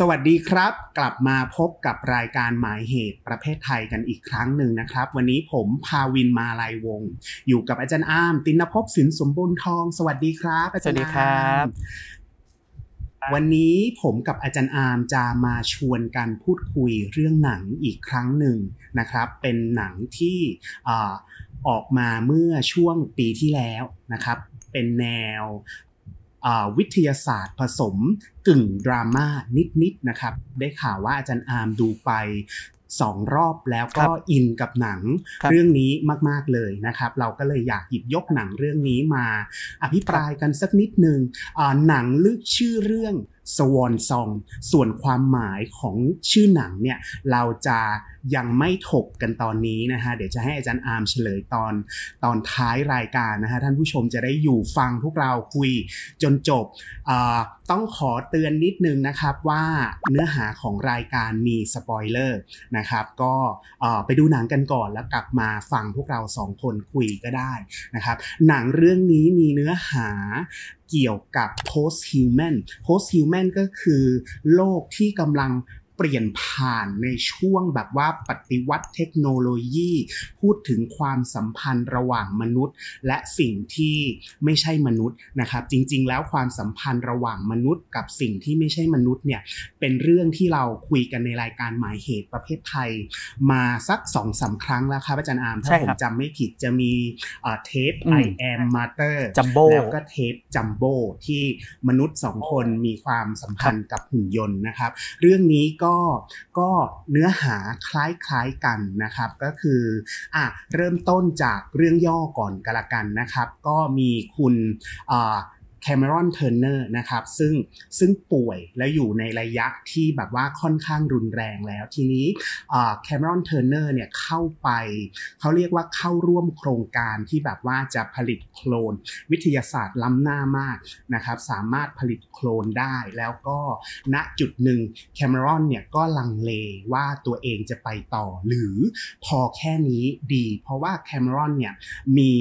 สวัสดีครับกลับมาพบกับรายการหมายเหตุประเภทไทยกันอีกครั้งหนึ่งนะครับ วันนี้ผมพาวินมาลายวง อยู่กับอาจารย์อามตินภพสินสมบูรณ์ทอง สวัสดีครับ อาจารย์รับ วันนี้ผมกับอาจารย์อามจะมาชวนกันพูดคุยเรื่องหนังอีกครั้งหนึ่งนะครับ เป็นหนังที่ออกมาเมื่อช่วงปีที่แล้วนะครับ เป็นแนววิทยาศาสตร์ผสมกึ่งดราม่านิด ๆ นะครับ ได้ข่าวว่าอาจารย์อาร์มดูไปสองรอบแล้วก็อินกับหนังรเรื่องนี้มากๆเลยนะครับ เราก็เลยอยากหยิบยกหนังเรื่องนี้มาอภิปรายกันสักนิดหนึ่ง หนังลึกชื่อเรื่องสวอนซอง ส่วนความหมายของชื่อหนังเนี่ย เราจะยังไม่ถกกันตอนนี้นะฮะเดี๋ยวจะให้อาจารย์อาร์มเฉลยตอนตอนท้ายรายการนะฮะท่านผู้ชมจะได้อยู่ฟังพวกเราคุยจนจบ ต้องขอเตือนนิดนึงนะครับว่าเนื้อหาของรายการมีสปอยเลอร์นะครับ ก็ไปดูหนังกันก่อนแล้วกลับมาฟังพวกเราสองคนคุยก็ได้นะครับ หนังเรื่องนี้มีเนื้อหาเกี่ยวกับ post human post human ก็คือโลกที่กำลังเปลี่ยนผ่านในช่วงแบบว่าปฏิวัติเทคโนโลยี พูดถึงความสัมพันธ์ระหว่างมนุษย์และสิ่งที่ไม่ใช่มนุษย์นะครับ จริงๆ แล้วความสัมพันธ์ระหว่างมนุษย์ กับสิ่งที่ไม่ใช่มนุษย์เนี่ย เป็นเรื่องที่เราคุยกันในรายการหมายเหตุประเภทไทย มาสักสองสาครั้งแล้วครับอาจารย์อาร์มถ้าผมจำไม่ผิดจะมีเทป I am m a t t e r จัมโบแล้วก็เทปจัมโบที่มนุษย์สองคนมีความสัมพันธ์กับหุ่นยนต์นะครับเรื่องนี้ก็ก็ก็เนื้อหาคล้ายๆกันนะครับ ก็คืออ่ะเริ่มต้นจากเรื่องย่อก่อนกันละกันนะครับ ก็มีคุณอ่าแคมรอนเทอร์เนอร์นะครับ ซึ่งซึ่งป่วยและอยู่ในระยะที่แบบว่าค่อนข้างรุนแรงแล้ว ทีนี้แคมรอนเทอร์เนอร์เนี่ย เข้าไป เขาเรียกว่าเข้าร่วมโครงการที่แบบว่าจะผลิตโคลนวิทยาศาสตร์ล้ำหน้ามากนะครับ สามารถผลิตโคลนได้แล้วก็ณจุดหนึ่งแคมรอนเนี่ย ก็ลังเลว่าตัวเองจะไปต่อ หรือพอแค่นี้ดี เพราะว่าแคมรอนเนี่ย มี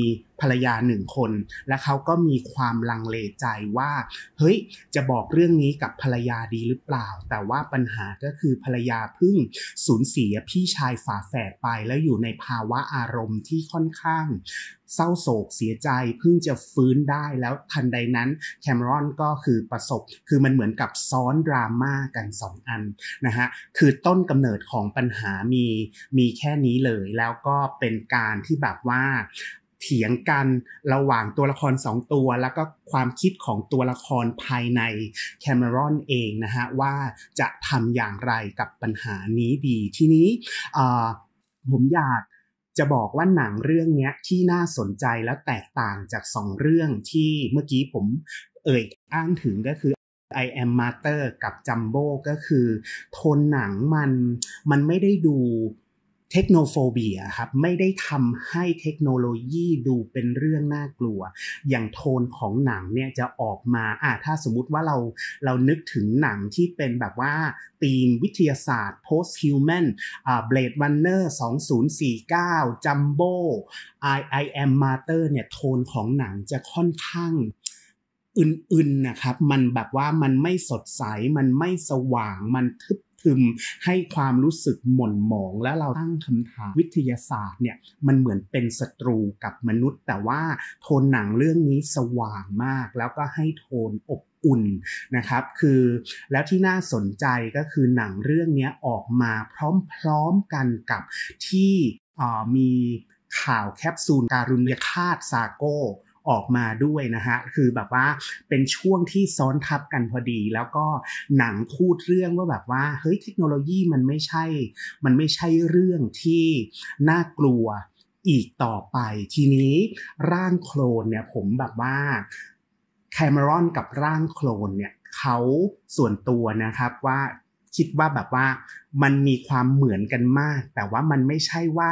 ภรรยาหนึ่งคนและเขาก็มีความลังเลใจว่า เฮ้ย จะบอกเรื่องนี้กับภรรยาดีหรือเปล่า แต่ว่าปัญหาก็คือภรรยาเพิ่ง สูญเสียพี่ชายฝาแฝดไปแล้วอยู่ในภาวะอารมณ์ที่ค่อนข้างเศร้าโศกเสียใจเพิ่งจะฟื้นได้แล้วทันใดนั้นแคมรอนก็คือประสบ คือมันเหมือนกับซ้อนดราม่ากันสองอันนะฮะคือต้นกำเนิดของปัญหามีมีแค่นี้เลยแล้วก็เป็นการที่แบบว่าเถียงกันระหว่างตัวละครสองตัวแล้วก็ความคิดของตัวละครภายในแคมรอนเองนะฮะว่าจะทำอย่างไรกับปัญหานี้ดี ทีนี้ผมอยากจะบอกว่าหนังเรื่องนี้ที่น่าสนใจและแตกต่างจากสองเรื่องที่เมื่อกี้ผม เอ่ยอ้างถึงก็คือ I am m a t e r กับ Jumbo ก็คือโทนหนังมันมันไม่ได้ดูเทคโนโฟเบียครับ ไม่ได้ทำให้เทคโนโลยีดูเป็นเรื่องน่ากลัว อย่างโทนของหนังเนี่ยจะออกมาอ่ะถ้าสมมติว่าเราเรานึกถึงหนังที่เป็นแบบว่าธีมวิทยาศาสตร์ post human อ่า Blade Runner 2049 Jumbo I I am m a r t e r เนี่ยโทนของหนังจะค่อนข้างอื่นๆนะครับ มันแบบว่ามันไม่สดใส มันไม่สว่างมันทึบซึมให้ความรู้สึกหม่นหมองและเราตั้งคำถามวิทยาศาสตร์เนี่ยมันเหมือนเป็นศัตรูกับมนุษย์ แต่ว่าโทนหนังเรื่องนี้สว่างมาก แล้วก็ให้โทนอบอุ่นนะครับคือแล้วที่น่าสนใจก็คือหนังเรื่องนี้ออกมาพร้อมๆกันกับที่มีข่าวแคปซูลการุณยฆาตซาโกออกมาด้วยนะฮะ คือแบบว่าเป็นช่วงที่ซ้อนทับกันพอดี แล้วก็หนังพูดเรื่องว่าแบบว่า เฮ้ย เทคโนโลยีมันไม่ใช่ มันไม่ใช่เรื่องที่น่ากลัวอีกต่อไป ทีนี้ร่างโคลนเนี่ย ผมแบบว่าแคมรอนกับร่างโคลนเนี่ยเขาส่วนตัวนะครับว่าคิดว่าแบบว่ามันมีความเหมือนกันมาก แต่ว่ามันไม่ใช่ว่า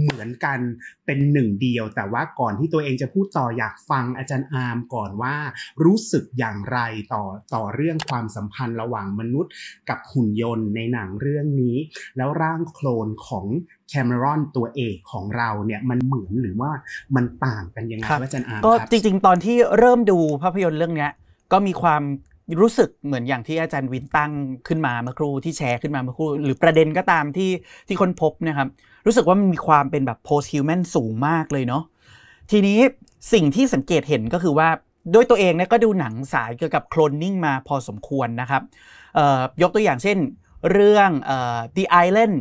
เหมือนกันเป็นหนึ่งเดียว แต่ว่าก่อนที่ตัวเองจะพูดต่ออยากฟังอาจารย์อาร์มก่อนว่ารู้สึกอย่างไรต่อต่อเรื่องความสัมพันธ์ระหว่างมนุษย์กับหุ่นยนต์ในหนังเรื่องนี้ แล้วร่างโคลนของแคมรอนตัวเอกของเราเนี่ยมันเหมือนหรือว่ามันต่างกันยังไงอาจารย์อาร์มครับก็จริงๆ ตอนที่เริ่มดูภาพยนตร์เรื่องนี้ก็มีความรู้สึกเหมือนอย่างที่อาจารย์วินตั้งขึ้นมาเมื่อครู่ที่แชร์ขึ้นมาเมื่อครู่ หรือประเด็นก็ตามที่ที่ค้นพบนะครับ รู้สึกว่ามันมีความเป็นแบบ post human สูงมากเลยเนาะทีนี้สิ่งที่สังเกตเห็นก็คือว่าด้วยตัวเองเนี่ยก็ดูหนังสายเกี่ยวกับโคลนนิ่งมาพอสมควรนะครับ ยกตัวอย่างเช่นเรื่อง The Island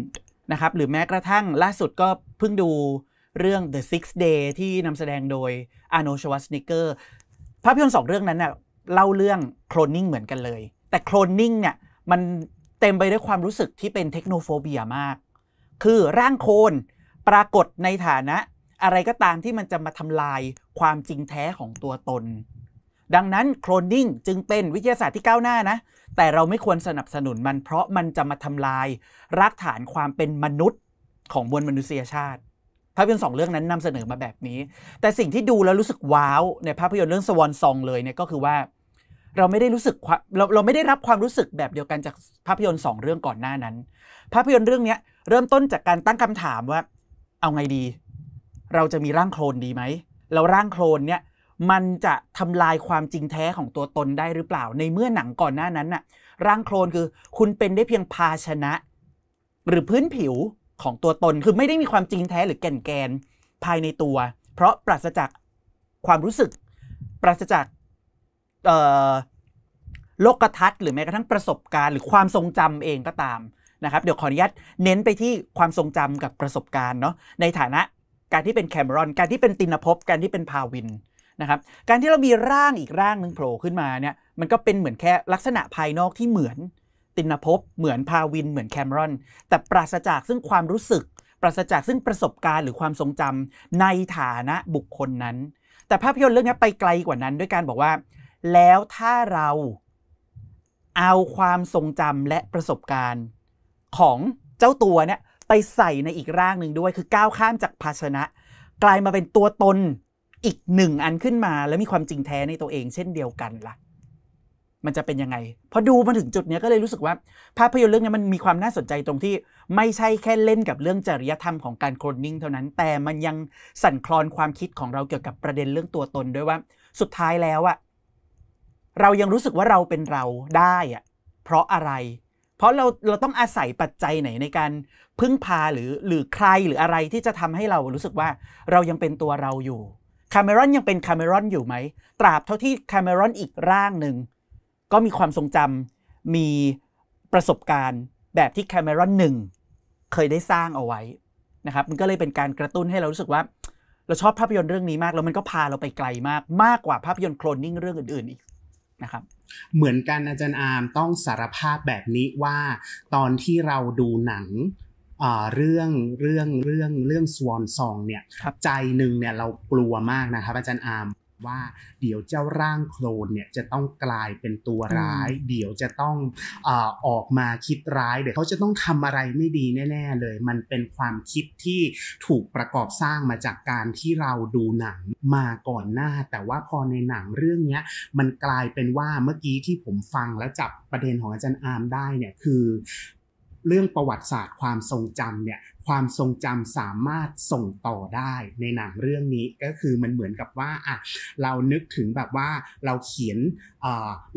นะครับหรือแม้กระทั่งล่าสุดก็เพิ่งดูเรื่อง The Six Day ที่นำแสดงโดยอานชวัสนิเกอร์ภาพยนตร์สองเรื่องนั้นนะ่ะเล่าเรื่องโคลนนิ่งเหมือนกันเลย แต่โคลนนิ่งเนี่ยมันเต็มไปด้วยความรู้สึกที่เป็นเทคโนโฟเบียมาก คือร่างโคลนปรากฏในฐานะ อะไรก็ตามที่มันจะมาทำลายความจริงแท้ของตัวตน ดังนั้นโคลนนิ่งจึงเป็นวิทยาศาสตร์ที่ก้าวหน้านะ แต่เราไม่ควรสนับสนุนมันเพราะมันจะมาทำลาย รากฐานความเป็นมนุษย์ของมวลมนุษยชาติ ภาพยนตร์สองเรื่องนั้นนำเสนอมาแบบนี้ แต่สิ่งที่ดูแล้วรู้สึกว้าว ในภาพยนตร์เรื่องสวอนซอง เลยเนี่ยก็คือว่าเราไม่ได้รู้สึกเราเราไม่ได้รับความรู้สึกแบบเดียวกันจากภาพยนตร์สองเรื่องก่อนหน้านั้น ภาพยนตร์เรื่องนี้เริ่มต้นจากการตั้งคำถามว่า เอาไงดี เราจะมีร่างโคลนดีไหมแล้วร่างโคลนเนี้ยมันจะทำลายความจริงแท้ของตัวตนได้หรือเปล่าในเมื่อหนังก่อนหน้านั้นน่ะร่างโคลนคือคุณเป็นได้เพียงภาชนะ หรือพื้นผิวของตัวตนคือไม่ได้มีความจริงแท้หรือแก่นแกนภายในตัว เพราะปราศจากความรู้สึก ปราศจากโลกทัศน์หรือแม้กระทั่งประสบการณ์หรือความทรงจำเองก็ตาม นะครับเดี๋ยวขออนุญาตเน้นไปที่ความทรงจำกับประสบการณ์เนาะในฐานะการที่เป็นแคมรอน การที่เป็นตินภพการที่เป็นพาวินนะครับการที่เรามีร่างอีกร่างหนึ่งโผล่ขึ้นมาเนี่ยมันก็เป็นเหมือนแค่ลักษณะภายนอกที่เหมือนตินภพเหมือนพาวิน เหมือนแคมรอน แต่ปราศจากซึ่งความรู้สึก ปราศจากซึ่งประสบการณ์หรือความทรงจำในฐานะบุคคลนั้น แต่ภาพยนตร์เรื่องนี้ไปไกลกว่านั้นด้วยการบอกว่าแล้วถ้าเราเอาความทรงจำและประสบการณ์ของเจ้าตัวเนี่ยไปใส่ในอีกร่างหนึ่งด้วยคือก้าวข้ามจากภาชนะ กลายมาเป็นตัวตนอีกหนึ่งอันขึ้นมา แล้วมีความจริงแท้ในตัวเองเช่นเดียวกันละ่ะ มันจะเป็นยังไงพอดูมาถึงจุดนี้ก็เลยรู้สึกว่า ภาพยนตร์เรื่องนี้มันมีความน่าสนใจตรงที่ไม่ใช่แค่เล่นกับเรื่องจริยธรรมของการโคลนนิ่ง เท่านั้นแต่มันยังสั่นคลอนความคิดของเราเกี่ยวกับประเด็นเรื่องตัวตนด้วยว่า สุดท้ายแล้วอะเรายังรู้สึกว่าเราเป็นเราได้อะเพราะอะไร เพราะเรา เราต้องอาศัยปัจจัยไหนในการพึ่งพา หรือหรือใครหรืออะไรที่จะทำให้เรารู้สึกว่าเรายังเป็นตัวเราอยู่ คาเมรอนยังเป็นคาเมรอนอยู่ไหม ตราบเท่าที่คาเมรอนอีกร่างหนึ่งก็มีความทรงจำมีประสบการณ์แบบที่คาเมรอนหนึ่งเคยได้สร้างเอาไว้นะครับ มันก็เลยเป็นการกระตุ้นให้เรารู้สึกว่า เราชอบภาพยนตร์เรื่องนี้มากแล้วมันก็พาเราไปไกลมากมากกว่าภาพยนตร์โคลนนิ่งเรื่องอื่นๆอีกนะครับเหมือนกันอาจารย์อาร์มต้องสารภาพแบบนี้ว่าตอนที่เราดูหนังเรื่องเรื่องเรื่องเรื่องสวอนซองเนี่ยใจหนึ่งเนี่ยเรากลัวมากนะครับอาจารย์อาร์มว่าเดี๋ยวเจ้าร่างโคลนเนี่ยจะต้องกลายเป็นตัวร้าย เดี๋ยวจะต้องอออกมาคิดร้ายเดี๋ยวเขาจะต้องทำอะไรไม่ดีแน่ ๆเลย มันเป็นความคิดที่ถูกประกอบสร้างมาจากการที่เราดูหนังมาก่อนหน้า แต่ว่าพอในหนังเรื่องนี้มันกลายเป็นว่าเมื่อกี้ที่ผมฟังแล้วจับประเด็นของอาจารย์อาร์มได้เนี่ยคือเรื่องประวัติศาสตร์ความทรงจำเนี่ยความทรงจำสามารถส่งต่อได้ในหนังเรื่องนี้ก็คือมันเหมือนกับว่าอ่ะเรานึกถึงแบบว่าเราเขียน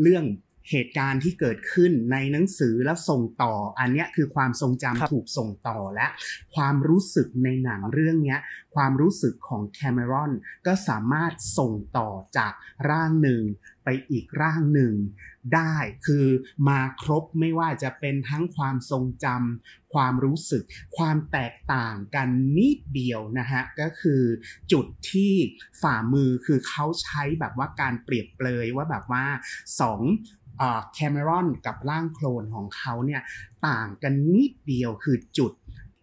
เรื่องเหตุการณ์ที่เกิดขึ้นในหนังสือแล้วส่งต่ออันนี้คือความทรงจำถูกส่งต่อและ ความรู้สึกในหนังเรื่องนี้ความรู้สึกของแคมรอนก็สามารถส่งต่อจากร่างหนึ่งไปอีกร่างหนึ่งได้คือมาครบไม่ว่าจะเป็นทั้งความทรงจำความรู้สึก ความแตกต่างกันนิดเดียวนะฮะ ก็คือจุดที่ฝ่ามือคือเขาใช้แบบว่าการเปรียบเปรยว่าแบบว่าสองแคมรอนกับร่างโคลนของเขาเนี่ย ต่างกันนิดเดียวคือจุด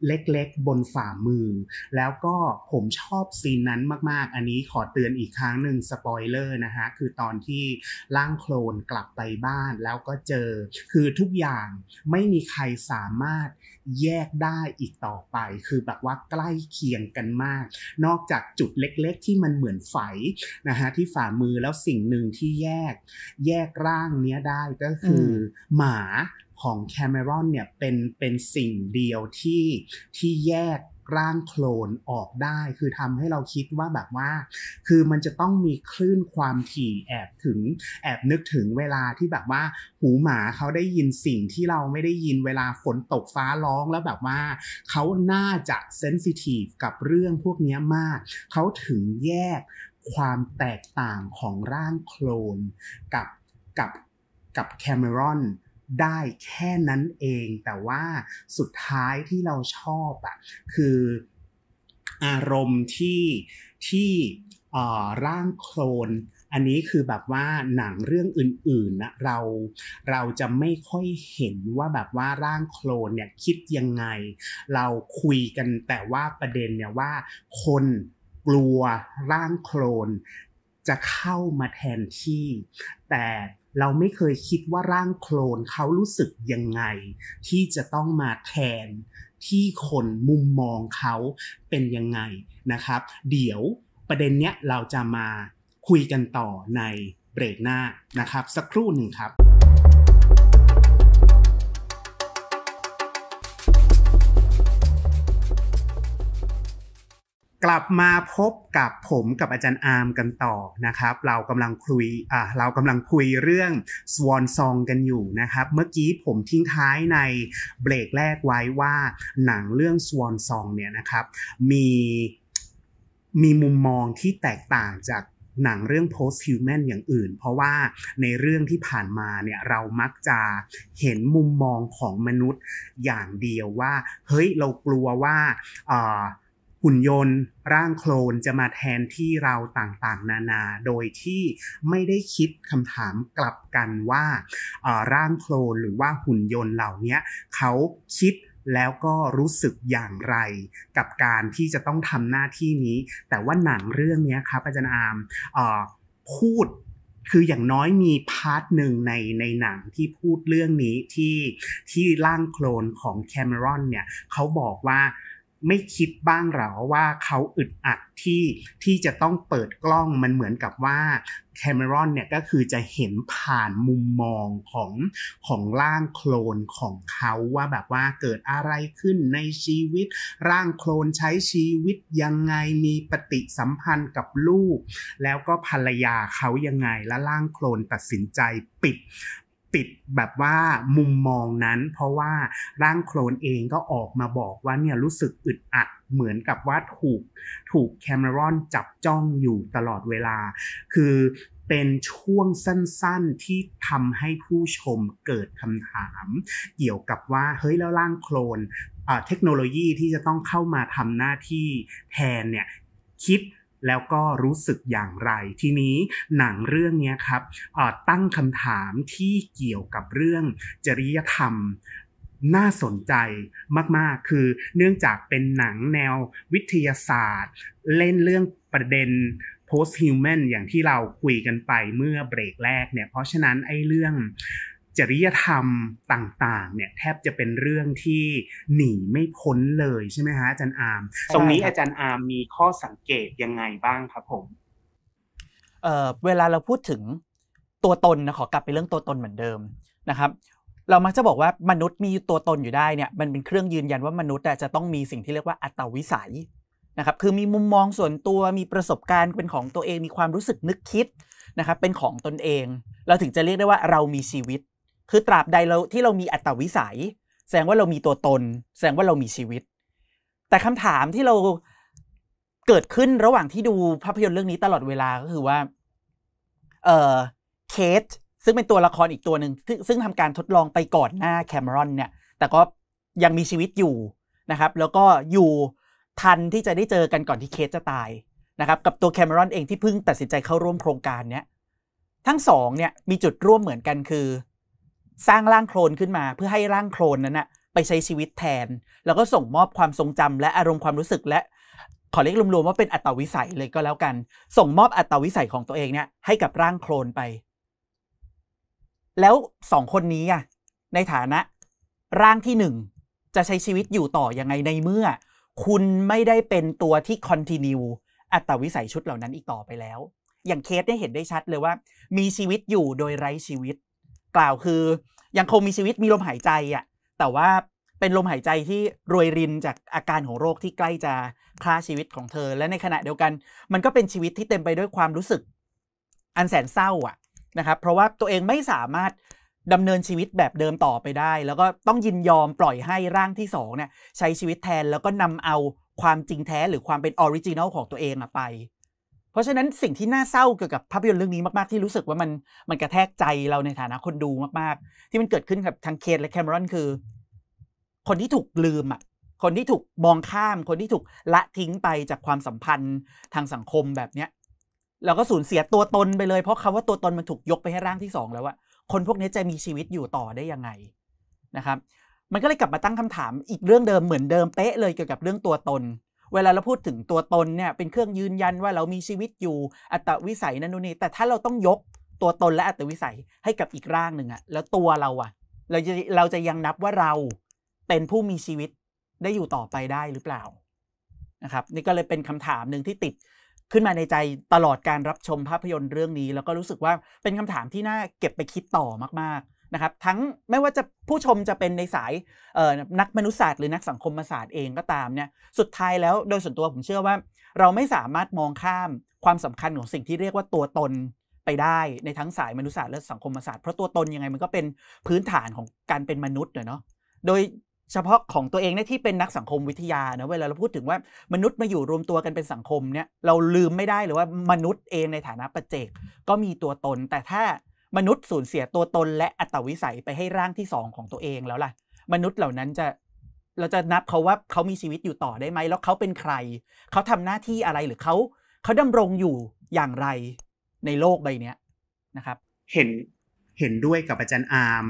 เล็กๆบนฝ่ามือ แล้วก็ผมชอบซีนนั้นมาก ๆ อันนี้ขอเตือนอีกครั้งหนึ่งสปอยเลอร์นะฮะ คือตอนที่ร่างโคลนกลับไปบ้านแล้วก็เจอ คือทุกอย่างไม่มีใครสามารถแยกได้อีกต่อไป คือแบบว่าใกล้เคียงกันมาก นอกจากจุดเล็กๆ ที่มันเหมือนไฝนะฮะที่ฝ่ามือแล้วสิ่งหนึ่งที่แยก แยกร่างเนี้ยได้ก็คือหมาของแคมรอนเนี่ยเป็นเป็นสิ่งเดียวที่ที่แยกร่างโคลนออกได้คือทำให้เราคิดว่าแบบว่า คือมันจะต้องมีคลื่นความถี่แอบถึงแอบนึกถึงเวลาที่แบบว่า หูหมาเขาได้ยินสิ่งที่เราไม่ได้ยินเวลาฝนตกฟ้าร้องแล้วแบบว่าเขาน่าจะเซนซิทีฟกับเรื่องพวกนี้มาก เขาถึงแยกความแตกต่างของร่างโคลนกับกับกับแคมรอนได้แค่นั้นเองแต่ว่าสุดท้ายที่เราชอบอะคืออารมณ์ที่ที่ร่างโคลน อันนี้คือแบบว่าหนังเรื่องอื่นๆนะเราเราจะไม่ค่อยเห็นว่าแบบว่าร่างโคลนเนี่ยคิดยังไง เราคุยกัน แต่ว่าประเด็นเนี่ยว่า คนกลัวร่างโคลน จะเข้ามาแทนที่แต่เราไม่เคยคิดว่าร่างโคลนเขารู้สึกยังไง ที่จะต้องมาแทนที่คนมุมมองเขาเป็นยังไงนะครับ เดี๋ยวประเด็นเนี้ยเราจะมาคุยกันต่อในเบรกหน้านะครับ สักครู่หนึ่งครับกลับมาพบกับผมกับอาจารย์อาร์มกันต่อนะครับ เรากำลังคุยอ่าเรากำลังคุยเรื่องสวอนซองกันอยู่นะครับ เมื่อกี้ผมทิ้งท้ายในเบรกแรกไว้ว่า หนังเรื่องสวอนซองเนี่ยนะครับมีมีมุมมองที่แตกต่างจากหนังเรื่อง post human อย่างอื่น เพราะว่าในเรื่องที่ผ่านมาเนี่ยเรามักจะเห็นมุมมองของมนุษย์อย่างเดียวว่า เฮ้ยเรากลัวว่าหุ่นยนต์ร่างโคลนจะมาแทนที่เราต่างๆ นานา โดยที่ไม่ได้คิดคำถามกลับกันว่า ร่างโคลนหรือว่าหุ่นยนต์เหล่านี้ เขาคิดแล้วก็รู้สึกอย่างไรกับการที่จะต้องทำหน้าที่นี้ แต่ว่าหนังเรื่องนี้ครับอาจารย์อามพูดคืออย่างน้อยมีพาร์ทหนึ่งในในหนังที่พูดเรื่องนี้ที่ที่ร่างโคลนของแคมรอนเนี่ยเขาบอกว่าไม่คิดบ้างหรอว่าเขาอึดอัดที่ที่จะต้องเปิดกล้องมันเหมือนกับว่าแคมรอนเนี่ยก็คือจะเห็นผ่านมุมมองของของร่างโคลนของเขาว่าแบบว่าเกิดอะไรขึ้นในชีวิต ร่างโคลนใช้ชีวิตยังไงมีปฏิสัมพันธ์กับลูก แล้วก็ภรรยาเขายังไงและร่างโคลนตัดสินใจปิดติดแบบว่ามุมมองนั้นเพราะว่าร่างโคลนเองก็ออกมาบอกว่าเนี่ยรู้สึกอึดอัด เหมือนกับว่าถูก ถูกแคมรอนจับจ้องอยู่ตลอดเวลา คือเป็นช่วงสั้นๆที่ทำให้ผู้ชมเกิดคำถาม เกี่ยวกับว่าเฮ้ยแล้วร่างโคลนเทคโนโลยีที่จะต้องเข้ามาทำหน้าที่แทนเนี่ยคิดแล้วก็รู้สึกอย่างไรทีนี้หนังเรื่องนี้ครับตั้งคำถามที่เกี่ยวกับเรื่องจริยธรรมน่าสนใจมากๆ คือเนื่องจากเป็นหนังแนววิทยาศาสตร์ เล่นเรื่องประเด็น post human อย่างที่เราคุยกันไปเมื่อเบรกแรกเนี่ยเพราะฉะนั้น ไอ้เรื่องจริยธรรมต่าง ๆเนี่ยแทบจะเป็นเรื่องที่หนีไม่พ้นเลยใช่ไหมฮะอาจารย์อาร์ม ตรงนี้อาจารย์อาร์มมีข้อสังเกตยังไงบ้างครับผมเเวลาเราพูดถึงตัวตนนะขอกลับไปเรื่องตัวตนเหมือนเดิมนะครับ เรามักจะบอกว่ามนุษย์มีตัวตนอยู่ได้เนี่ยมันเป็นเครื่องยืนยันว่ามนุษย์จะต้องมีสิ่งที่เรียกว่าอัตวิสัยนะครับ คือมีมุมมองส่วนตัวมีประสบการณ์เป็นของตัวเองมีความรู้สึกนึกคิดนะครับเป็นของตนเอง เราถึงจะเรียกได้ว่าเรามีชีวิตคือตราบใดเราที่เรามีอัตวิสัย แสดงว่าเรามีตัวตน แสดงว่าเรามีชีวิต แต่คำถามที่เราเกิดขึ้นระหว่างที่ดูภาพยนตร์เรื่องนี้ตลอดเวลา ก็คือว่า เออเคทซึ่งเป็นตัวละครอีกตัวหนึ่ง ซึ่งทำการทดลองไปก่อนหน้าแคมรอนเนี่ยแต่ก็ยังมีชีวิตอยู่นะครับ แล้วก็อยู่ทันที่จะได้เจอกันก่อนที่เคทจะตายนะครับ กับตัวแคมรอนเองที่เพิ่งตัดสินใจเข้าร่วมโครงการเนี้ยทั้งสองเนี่ย มีจุดร่วมเหมือนกันคือสร้างร่างโคลนขึ้นมาเพื่อให้ร่างโคลนนั้นนะ ไปใช้ชีวิตแทน แล้วก็ส่งมอบความทรงจำและอารมณ์ความรู้สึกและ ขอเรียกรวมๆว่าเป็นอัตวิสัยเลยก็แล้วกัน ส่งมอบอัตวิสัยของตัวเองเนี่ยให้กับร่างโคลนไป แล้วสองคนนี้อ่ะในฐานะ ร่างที่หนึ่งจะใช้ชีวิตอยู่ต่ออยังไงในเมื่อ คุณไม่ได้เป็นตัวที่คอนติเนียอัตวิสัยชุดเหล่านั้นอีกต่อไปแล้ว อย่างเคสเนี่ยเห็นได้ชัดเลยว่า มีชีวิตอยู่โดยไร้ชีวิตกล่าวคือยังคงมีชีวิตมีลมหายใจอะ่ะแต่ว่าเป็นลมหายใจที่รวยรินจากอาการของโรคที่ใกล้จะฆ่าชีวิตของเธอ และในขณะเดียวกัน มันก็เป็นชีวิตที่เต็มไปด้วยความรู้สึก อันแสนเศร้าอ่ะนะครับเพราะว่าตัวเองไม่สามารถดำเนินชีวิตแบบเดิมต่อไปได้ แล้วก็ต้องยินยอมปล่อยให้ร่างที่สองเนี่ยใช้ชีวิตแทนแล้วก็นำเอาความจริงแท้หรือความเป็นออริจินอลของตัวเองอไปเพราะฉะนั้นสิ่งที่น่าเศร้าเกี่ยวกับภาพยนตร์เรื่องนี้มากๆ ที่รู้สึกว่ามันมันกระแทกใจเราในฐานะคนดูมากๆ ที่มันเกิดขึ้นกับทางเคทและแคมรอนคือ คนที่ถูกลืมอ่ะคนที่ถูกมองข้าม คนที่ถูกละทิ้งไปจากความสัมพันธ์ทางสังคมแบบเนี้ยเราก็สูญเสียตัวตนไปเลยเพราะคาว่าตัวตนมันถูกยกไปให้ร่างที่สองแล้วอะคนพวกนี้จะมีชีวิตอยู่ต่อได้ยังไงนะครับ มันก็เลยกลับมาตั้งคำถาม อีกเรื่องเดิมเหมือนเดิมเป๊ะเลยเกี่ยวกับเรื่องตัวตนเวลาเราพูดถึงตัวตนเนี่ยเป็นเครื่องยืนยันว่าเรามีชีวิตอยู่อัตวิสัยนั่นนู่นนี่แต่ถ้าเราต้องยกตัวตนและอัตวิสัยให้กับอีกร่างหนึ่งอะแล้วตัวเราอะเราจะเราจะยังนับว่าเราเป็นผู้มีชีวิตได้อยู่ต่อไปได้หรือเปล่านะครับนี่ก็เลยเป็นคำถามหนึ่งที่ติดขึ้นมาในใจตลอดการรับชมภาพยนตร์เรื่องนี้ แล้วก็รู้สึกว่าเป็นคำถามที่น่าเก็บไปคิดต่อมากๆนะครับทั้งไม่ว่าจะผู้ชมจะเป็นในสายนักมนุษยศาสตร์หรือนักสังคมศาสตร์เองก็ตามเนี่ยสุดท้ายแล้ว โดยส่วนตัวผมเชื่อว่า เราไม่สามารถมองข้ามความสำคัญของสิ่งที่เรียกว่าตัวตนไปได้ในทั้งสายมนุษยศาสตร์และสังคมศาสตร์เพราะตัวตนยังไงมันก็เป็นพื้นฐานของการเป็นมนุษย์เนาะโดยเฉพาะของตัวเองเนี่ยที่เป็นนักสังคมวิทยานะเวลาเราพูดถึงว่ามนุษย์มาอยู่รวมตัวกันเป็นสังคมเนี่ยเราลืมไม่ได้เลยว่ามนุษย์เองในฐานะประเจกก็มีตัวตน แต่ถ้ามนุษย์สูญเสียตัวตนและอัตวิสัยไปให้ร่างที่สองของตัวเองแล้วล่ะ มนุษย์เหล่านั้นจะเราจะนับเขาว่าเขามีชีวิตอยู่ต่อได้ไหม แล้วเขาเป็นใคร เขาทำหน้าที่อะไรหรือเขา เขาดำรงอยู่อย่างไรในโลกใบเนี้ยนะครับ เห็นเห็นด้วยกับอาจารย์อาร์ม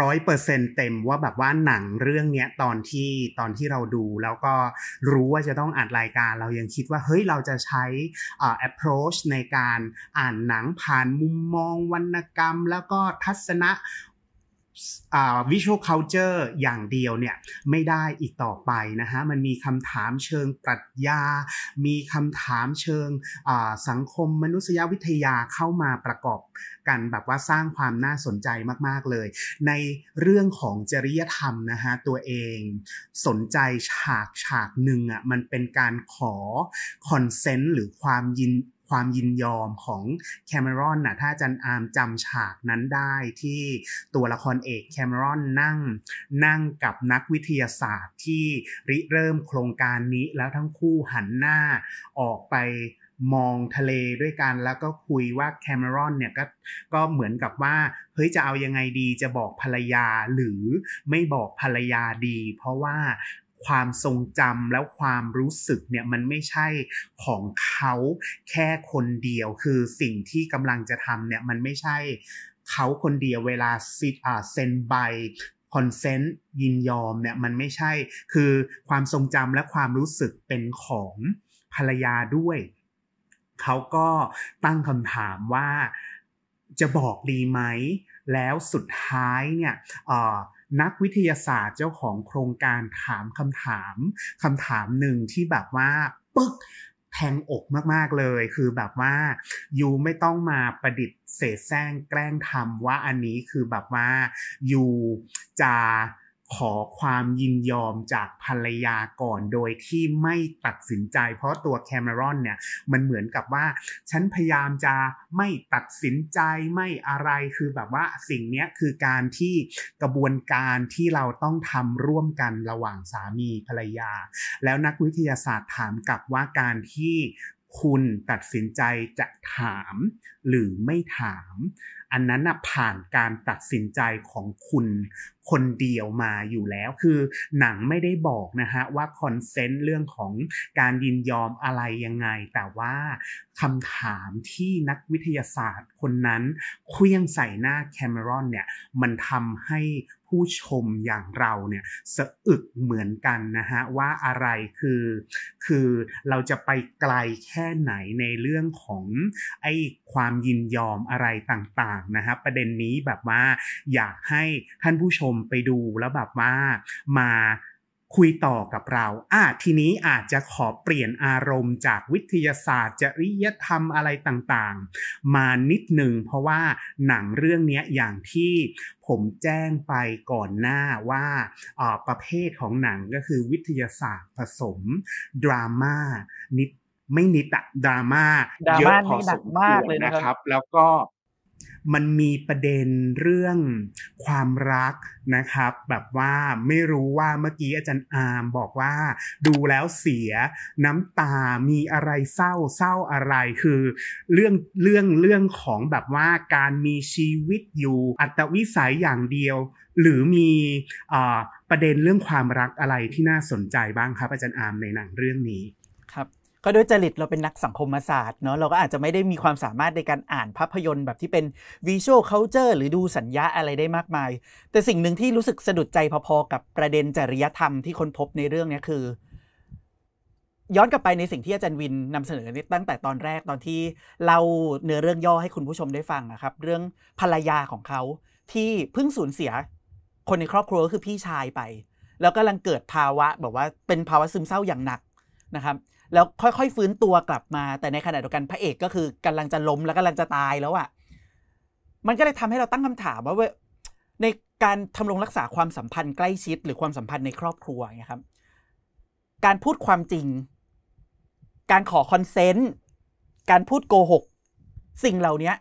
ร้อยเปอร์เซ็นเต็มว่าแบบว่าหนังเรื่องเนี้ยตอนที่ตอนที่เราดูแล้วก็รู้ว่าจะต้องอัดรายการ เรายังคิดว่าเฮ้ยเราจะใช้อ approach ในการอ่านหนังผ่านมุมมอง วรรณกรรมแล้วก็ทัศนะวิชวลเคานเจอร์อย่างเดียวเนี่ยไม่ได้อีกต่อไปนะฮะมันมีคำถามเชิงปรัชญา มีคำถามเชิงสังคมมนุษยวิทยาเข้ามาประกอบกันแบบว่าสร้างความน่าสนใจมาก ๆ เลย ในเรื่องของจริยธรรมนะฮะตัวเองสนใจฉากฉากหนึ่งอ่ะมันเป็นการขอคอนเซนต์ หรือความยินความยินยอมของแคมรอนนะถ้าจันอาร์มจำฉากนั้นได้ที่ตัวละครเอกแคมรอนนั่งนั่งกับนักวิทยาศาสตร์ที่ริเริ่มโครงการนี้แล้วทั้งคู่หันหน้าออกไปมองทะเลด้วยกัน แล้วก็คุยว่าแคมรอนเนี่ยก็ก็เหมือนกับว่า เฮ้ยจะเอายังไงดีจะบอกภรรยาหรือไม่บอกภรรยาดีเพราะว่าความทรงจำแล้วความรู้สึกเนี่ยมันไม่ใช่ของเขาแค่คนเดียวคือสิ่งที่กำลังจะทำเนี่ยมันไม่ใช่ เขาคนเดียวเวลาซิดอ่าเซ็นใบคอนเซนต์ยินยอมเนี่ยมันไม่ใช่คือความทรงจำและความรู้สึกเป็นของภรรยาด้วย เขาก็ตั้งคำถามว่าจะบอกดีไหม แล้วสุดท้ายเนี่ยเอ่อนักวิทยาศาสตร์เจ้าของโครงการถามคำถามคำถามหนึ่งที่แบบว่าปึ๊กแทงอกมากๆเลย คือแบบว่ายูไม่ต้องมาประดิษฐ์เสแสร้งแกล้งทำว่าอันนี้คือแบบว่ายูจะขอความยินยอมจากภรรยาก่อนโดยที่ไม่ตัดสินใจ เพราะตัวแคมรอนเนี่ย มันเหมือนกับว่า ฉันพยายามจะไม่ตัดสินใจไม่อะไรคือแบบว่าสิ่งนี้คือการที่กระบวนการที่เราต้องทำร่วมกันระหว่างสามีภรรยา แล้วนักวิทยาศาสตร์ถามกลับว่าการที่คุณตัดสินใจจะถามหรือไม่ถามอันนั้นนะผ่านการตัดสินใจของคุณคนเดียวมาอยู่แล้วคือหนังไม่ได้บอกนะฮะว่าคอนเซนต์เรื่องของการยินยอมอะไรยังไงแต่ว่าคำถามที่นักวิทยาศาสตร์คนนั้นเคลื่องใส่หน้าแคมรอนเนี่ยมันทำให้ผู้ชมอย่างเราเนี่ยสะอึกเหมือนกันนะฮะว่าอะไรคือคือเราจะไปไกลแค่ไหนในเรื่องของไอความยินยอมอะไรต่างางๆนะครับประเด็นนี้แบบว่าอยากให้ท่านผู้ชมไปดูแล้วแบบว่ามาคุยต่อกับเราอ่าทีนี้อาจจะขอเปลี่ยนอารมณ์จากวิทยาศาสตร์จริยธรรมอะไรต่างๆ มานิดหนึ่ง เพราะว่าหนังเรื่องนี้อย่างที่ผมแจ้งไปก่อนหน้าว่าประเภทของหนังก็คือวิทยาศาสตร์ผสม ดราม่านิดไม่นิดอะดราม่าเยอะพอสมควรนะครับ แล้วก็มันมีประเด็นเรื่องความรักนะครับ แบบว่าไม่รู้ว่าเมื่อกี้อาจารย์อามบอกว่า ดูแล้วเสีย น้ำตามีอะไรเศร้าเศร้าอะไรคือเรื่องเรื่องเรื่องของแบบว่าการมีชีวิตอยู่อัตวิสัยอย่างเดียว หรือมีประเด็นเรื่องความรักอะไรที่น่าสนใจบ้างครับอาจารย์อามในหนังเรื่องนี้ก็ด้วยจริตเราเป็นนักสังคมศาสตร์เนาะเราก็อาจจะไม่ได้มีความสามารถในการอ่านภาพยนตร์แบบที่เป็นวิชวลเคานเจอร์หรือดูสัญญาอะไรได้มากมาย แต่สิ่งหนึ่งที่รู้สึกสะดุดใจพอๆกับประเด็นจริยธรรม ที่ค้นพบในเรื่องนี้คือ ย้อนกลับไปในสิ่งที่อาจารย์วินนำเสนอตั้งแต่ตอนแรกตอนที่เราเนื้อเรื่องย่อให้คุณผู้ชมได้ฟังนะครับ เรื่องภรรยาของเขาที่เพิ่งสูญเสีย คนในครอบครัวคือพี่ชายไป แล้วกกำลังเกิดภาวะแบบว่า เป็นภาวะซึมเศร้าอย่างหนักนะครับแล้วค่อย ๆฟื้นตัวกลับมา แต่ในขณะเดียวกันพระเอกก็คือกำลังจะล้มแล้วกำลังจะตายแล้วอะ่ะ มันก็เลยทำให้เราตั้งคำถามว่าในการทำรงรักษาความสัมพันธ์ใกล้ชิดหรือความสัมพันธ์ในครอบครัวนะครับ การพูดความจริง การขอคอนเซนต์ การพูดโกหกสิ่งเหล่านี้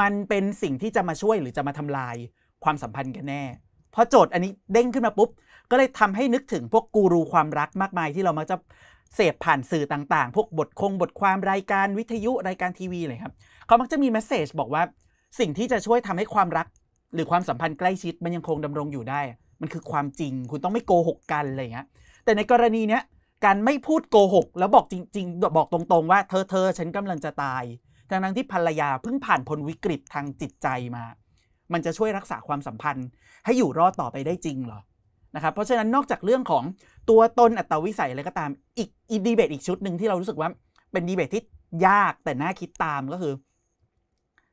มันเป็นสิ่งที่จะมาช่วยหรือจะมาทำลายความสัมพันธ์กันแน่พอโจทย์อันนี้เด้งขึ้นมาปุ๊บก็เลยทำให้นึกถึงพวกกูรูความรักมากมายที่เรามักจะเสพผ่านสื่อต่างๆ พวกบทคงบทความรายการวิทยุรายการทีวีเลยครับเขามักจะมีเมสเซจบอกว่า สิ่งที่จะช่วยทำให้ความรัก หรือความสัมพันธ์ใกล้ชิดมันยังคงดำรงอยู่ได้ มันคือความจริง คุณต้องไม่โกหกกันอะไรเงี้ยแต่ในกรณีเนี้ย การไม่พูดโกหก แล้วบอกจริง ๆ บอกตรงๆ ว่าเธอเธอฉันกำลังจะตายทั้งนั้นที่ภรรยาเพิ่งผ่านพ้นวิกฤตทางจิตใจมา มันจะช่วยรักษาความสัมพันธ์ ให้อยู่รอดต่อไปได้จริงเหรอนะครับ เพราะฉะนั้นนอกจากเรื่องของตัวตนอัตวิสัยอะไรก็ตามอีกอีดีเบตอีกชุดหนึ่งที่เรารู้สึกว่าเป็นดีเบตที่ยากแต่น่าคิดตามก็คือ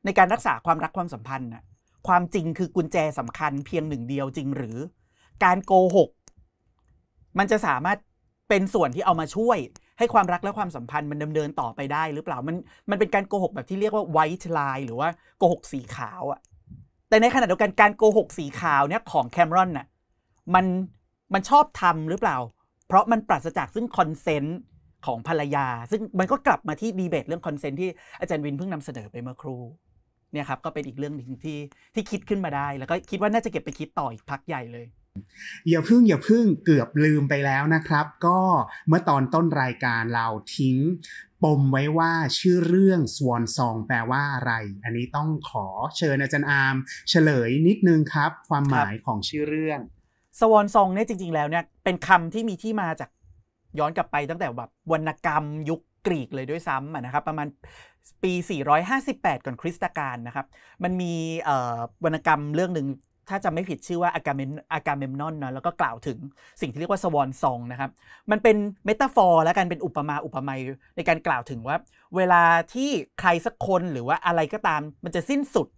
ในการรักษาความรักความสัมพันธ์นะความจริงคือกุญแจสำคัญเพียงหนึ่งเดียวจริงหรือ การโกหกมันจะสามารถเป็นส่วนที่เอามาช่วยให้ความรักและความสัมพันธ์มันดำเนินต่อไปได้ หรือเปล่ามันมันเป็นการโกหกแบบที่เรียกว่าไวท์ไลน์หรือว่าโกหกสีขาวอะแต่ในขณะเดียวกันการโกหกสีขาวเนี่ยของแคมรอนน่ะมันมันชอบทำหรือเปล่า เพราะมันปราศจากซึ่งคอนเซนต์ของภรรยา ซึ่งมันก็กลับมาที่ดีเบตเรื่องคอนเซนต์ที่อาจารย์วินเพิ่งนำเสนอไปเมื่อครู่ เนี่ยครับก็เป็นอีกเรื่องหนึ่งที่ที่คิดขึ้นมาได้ แล้วก็คิดว่าน่าจะเก็บไปคิดต่ออีกพักใหญ่เลยอย่าพึ่งอย่าพึ่ง เกือบลืมไปแล้วนะครับ ก็เมื่อตอนต้นรายการเราทิ้ง ปมไว้ว่า ชื่อเรื่องสวนซองแปลว่าอะไร อันนี้ต้องขอเชิญอาจารย์อาร์มเฉลยนิดนึงครับ ความหมายของชื่อเรื่องสวอนซองเนี่ยจริงๆแล้วเนี่ยเป็นคำที่มีที่มาจากย้อนกลับไปตั้งแต่แบบวรรณกรรมยุคกรีกเลยด้วยซ้ำนะครับ ประมาณปี 458 ก่อนคริสตกาลนะครับ มันมีวรรณกรรมเรื่องหนึ่ง ถ้าจำไม่ผิดชื่อว่าอากาเมนอากาเมนนอนนะแล้วก็กล่าวถึงสิ่งที่เรียกว่าสวอนซองนะครับ มันเป็นเมตาฟอร์และกันเป็นอุปมาอุปไมยในการกล่าวถึงว่า เวลาที่ใครสักคนหรือว่าอะไรก็ตาม มันจะสิ้นสุด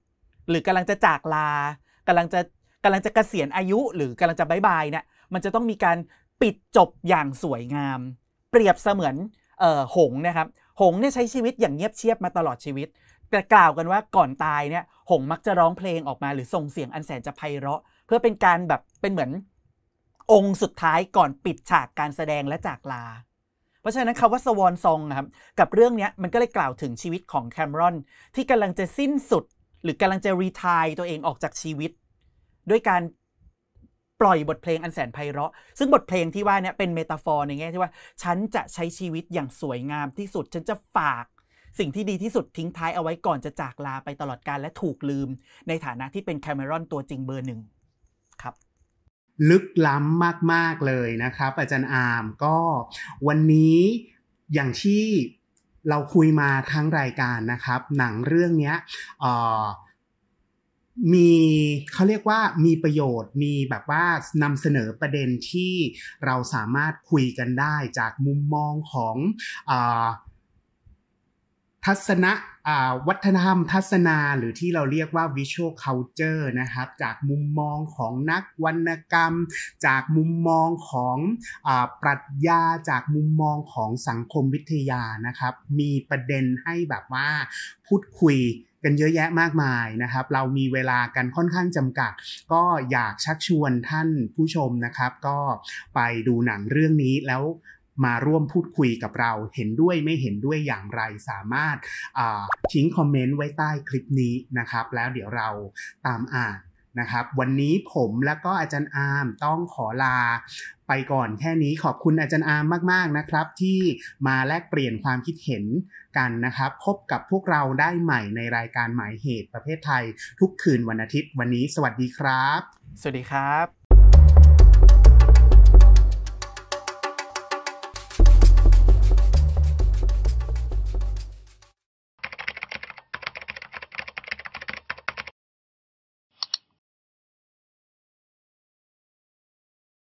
หรือกำลังจะจากลา กำลังจะกำลังจะกะเกษียณอายุหรือกำลังจะบายบายเนี่ย มันจะต้องมีการปิดจบอย่างสวยงาม เปรียบเสมือนออหงนะครับ หงเนี่ยใช้ชีวิตอย่างเงียบเชียบมาตลอดชีวิต แต่กล่าวกันว่าก่อนตายเนี่ยหงมักจะร้องเพลงออกมา หรือส่งเสียงอันแสนจะไพเราะ เพื่อเป็นการแบบเป็นเหมือนองค์สุดท้ายก่อนปิดฉากการแสดงและจากลา เพราะฉะนั้นคำว่าสวอนซองนะครับกับเรื่องนี้มันก็เลยกล่าวถึงชีวิตของแคมรอน ที่กำลังจะสิ้นสุด หรือกำลังจะรีทายตัวเองออกจากชีวิตด้วยการปล่อยบทเพลงอันแสนไพเราะซึ่งบทเพลงที่ว่าเนี่ยเป็นเมตาฟอร์ในแง่ที่ว่าฉันจะใช้ชีวิตอย่างสวยงามที่สุด ฉันจะฝากสิ่งที่ดีที่สุดทิ้งท้ายเอาไว้ก่อนจะจากลาไปตลอดกาลและถูกลืม ในฐานะที่เป็นแคมรอนตัวจริงเบอร์หนึ่งครับ ลึกล้ำมาก ๆ เลยนะครับ อาจารย์อามก็วันนี้อย่างที่เราคุยมาทั้งรายการนะครับ หนังเรื่องนี้ออมีเขาเรียกว่ามีประโยชน์มีแบบว่านำเสนอประเด็นที่เราสามารถคุยกันได้จากมุมมองของอทัศนะวัฒนธรรมทัศนาหรือที่เราเรียกว่า visual culture นะครับ จากมุมมองของนักวรรณกรรม จากมุมมองของอปรัชญาจากมุมมองของสังคมวิทยานะครับ มีประเด็นให้แบบว่าพูดคุยกันเยอะแยะมากมายนะครับ เรามีเวลากันค่อนข้างจำกัด ก็อยากชักชวนท่านผู้ชมนะครับ ก็ไปดูหนังเรื่องนี้ แล้วมาร่วมพูดคุยกับเรา เห็นด้วยไม่เห็นด้วยอย่างไรสามารถทิ้งคอมเมนต์ไว้ใต้คลิปนี้นะครับ แล้วเดี๋ยวเราตามอ่านนะครับวันนี้ผมและก็อาจารย์อาร์มต้องขอลาไปก่อนแค่นี้ขอบคุณอาจารย์อาร์มมาก ๆ นะครับ ที่มาแลกเปลี่ยนความคิดเห็นกันนะครับ พบกับพวกเราได้ใหม่ในรายการหมายเหตุประเภทไทยทุกคืนวันอาทิตย์ วันนี้สวัสดีครับ สวัสดีครับ